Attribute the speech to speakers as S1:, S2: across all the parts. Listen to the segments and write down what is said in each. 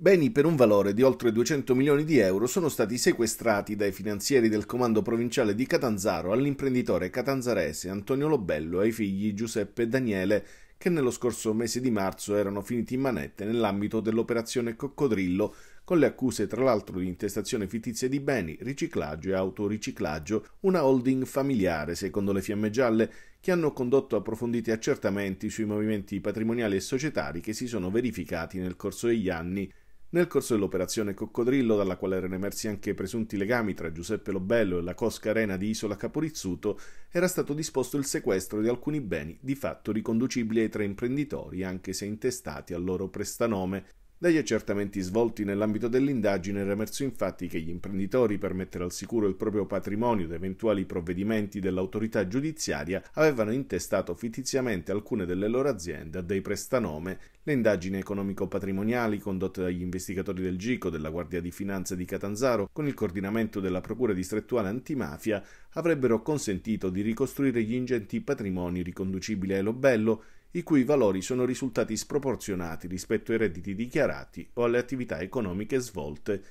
S1: Beni per un valore di oltre 200 milioni di euro sono stati sequestrati dai finanzieri del comando provinciale di Catanzaro all'imprenditore catanzarese Antonio Lobello e ai figli Giuseppe e Daniele che nello scorso mese di marzo erano finiti in manette nell'ambito dell'operazione Coccodrillo con le accuse tra l'altro di intestazione fittizia di beni, riciclaggio e autoriciclaggio, una holding familiare secondo le fiamme gialle che hanno condotto approfonditi accertamenti sui movimenti patrimoniali e societari che si sono verificati nel corso degli anni nel corso dell'operazione Coccodrillo, dalla quale erano emersi anche presunti legami tra Giuseppe Lobello e la Cosca Arena di Isola Caporizzuto, era stato disposto il sequestro di alcuni beni di fatto riconducibili ai tre imprenditori, anche se intestati al loro prestanome, dagli accertamenti svolti nell'ambito dell'indagine era emerso infatti che gli imprenditori, per mettere al sicuro il proprio patrimonio da eventuali provvedimenti dell'autorità giudiziaria, avevano intestato fittiziamente alcune delle loro aziende a dei prestanome. Le indagini economico-patrimoniali condotte dagli investigatori del GICO, della Guardia di Finanza di Catanzaro, con il coordinamento della Procura distrettuale antimafia, avrebbero consentito di ricostruire gli ingenti patrimoni riconducibili a Elobello i cui valori sono risultati sproporzionati rispetto ai redditi dichiarati o alle attività economiche svolte.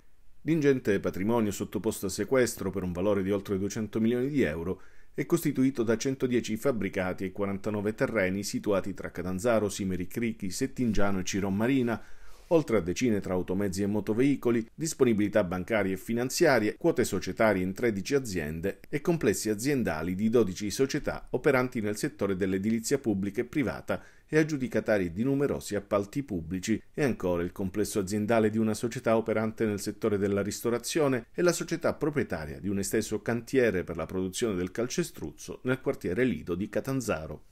S1: L'ingente patrimonio sottoposto a sequestro per un valore di oltre 200 milioni di euro è costituito da 110 fabbricati e 49 terreni situati tra Catanzaro, Simeri Crichi, Settingiano e Ciron Marina, oltre a decine tra automezzi e motoveicoli, disponibilità bancarie e finanziarie, quote societarie in 13 aziende e complessi aziendali di 12 società operanti nel settore dell'edilizia pubblica e privata e aggiudicatari di numerosi appalti pubblici e ancora il complesso aziendale di una società operante nel settore della ristorazione e la società proprietaria di un esteso cantiere per la produzione del calcestruzzo nel quartiere Lido di Catanzaro.